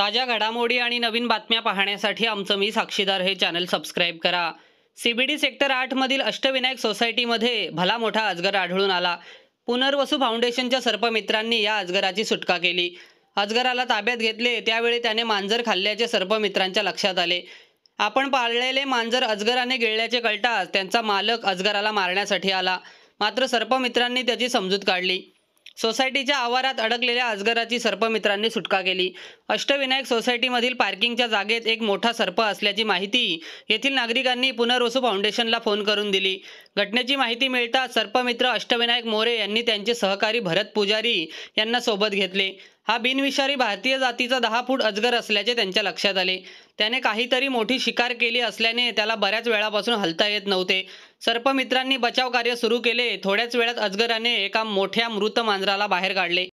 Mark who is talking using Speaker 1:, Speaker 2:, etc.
Speaker 1: ताज्या घडामोडी आणि नवीन बातम्या पाहण्यासाठी आमचं मी साक्षीदार हे चॅनल सबस्क्राईब करा सीबीडी सेक्टर आठमधील अष्टविनायक सोसायटीमध्ये भला मोठा अजगर आढळून आला पुनर्वसू फाउंडेशनच्या सर्पमित्रांनी या अजगराची सुटका केली अजगराला ताब्यात घेतले त्यावेळी त्याने मांजर खाल्ल्याचे सर्पमित्रांच्या लक्षात आले आपण पाळलेले मांजर अजगराने गिळल्याचे कळताच त्यांचा मालक अजगराला मारण्यासाठी आला मात्र सर्पमित्रांनी त्याची समजूत काढली सोसायटीच्या आवारात अडकलेल्या अजगराची सर्पमित्रांनी सुटका केली अष्टविनायक सोसायटीमधील पार्किंगच्या जागेत एक मोठा सर्प असल्याची माहिती येथील नागरिकांनी पुनर्वसू फाउंडेशनला फोन करून दिली घटनेची माहिती मिळताच सर्पमित्र अष्टविनायक मोरे यांनी त्यांचे सहकारी भरत पुजारी यांना सोबत घेतले हा बिनविषारी भारतीय जातीचा दहा फूट अजगर असल्याचे त्यांच्या लक्षात आले त्याने काहीतरी मोठी शिकार केली असल्याने त्याला बऱ्याच वेळापासून हलता येत नव्हते सर्पमित्रांनी बचाव कार्य सुरू केले थोड्याच वेळात अजगराने एका मोठ्या मृत मांजराला बाहेर काढले